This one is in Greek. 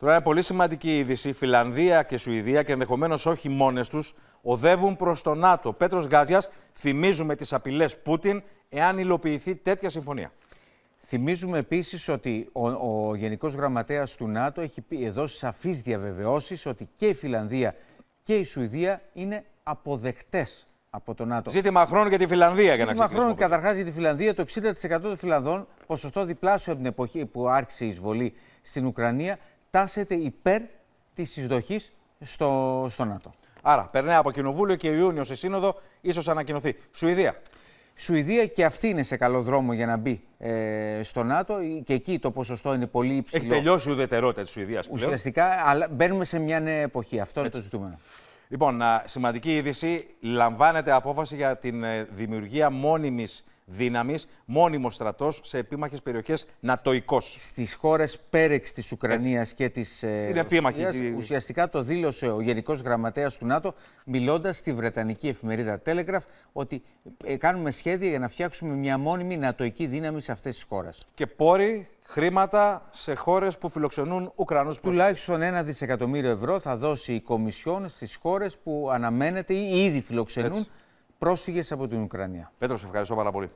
Τώρα, είναι πολύ σημαντική είδηση. Η Φιλανδία και Σουηδία και ενδεχομένως όχι μόνες τους οδεύουν προς το ΝΑΤΟ. Πέτρος Γκάζιας, θυμίζουμε τις απειλές Πούτιν εάν υλοποιηθεί τέτοια συμφωνία. Θυμίζουμε επίσης ότι ο, ο Γενικός Γραμματέας του ΝΑΤΟ έχει δώσει σαφείς διαβεβαιώσεις ότι και η Φιλανδία και η Σουηδία είναι αποδεκτές από το ΝΑΤΟ. Ζήτημα χρόνου για τη Φιλανδία, για να Ζήτημα χρόνου καταρχάς για τη Φιλανδία. Το 60% των Φιλανδών, ποσοστό διπλάσιο από την εποχή που άρχισε η εισβολή στην Ουκρανία, τάσεται υπέρ της εισδοχής στο, στο ΝΑΤΟ. Άρα, περνάει από Κοινοβούλιο και Ιούνιο σε Σύνοδο, ίσως ανακοινωθεί. Σουηδία. Σουηδία και αυτή είναι σε καλό δρόμο για να μπει ε, στο ΝΑΤΟ και εκεί το ποσοστό είναι πολύ υψηλό. Έχει τελειώσει η ουδετερότητα της Σουηδίας πλέον. Ουσιαστικά, αλλά μπαίνουμε σε μια νέα εποχή. Αυτό είναι το ζητούμενο. Λοιπόν, σημαντική είδηση. Λαμβάνεται απόφαση για την ε, δημιουργία μόνιμης δύναμης, μόνιμος στρατός σε επίμαχες περιοχές νατοϊκός. Στις χώρες πέρεξ ε, τη Ουκρανίας και της Ρωσία, ουσιαστικά το δήλωσε ο Γενικός Γραμματέας του ΝΑΤΟ, μιλώντας στη Βρετανική εφημερίδα Telegraph ότι ε, κάνουμε σχέδια για να φτιάξουμε μια μόνιμη νατοϊκή δύναμη σε αυτές τις χώρες. Και πόροι χρήματα σε χώρες που φιλοξενούν Ουκρανούς Τουλάχιστον ένα δισεκατομμύριο ευρώ θα δώσει η Κομισιόν στις χώρες που αναμένεται ή ήδη φιλοξενούν πρόσφυγες από την Ουκρανία. Πέτρο, ευχαριστώ πάρα πολύ.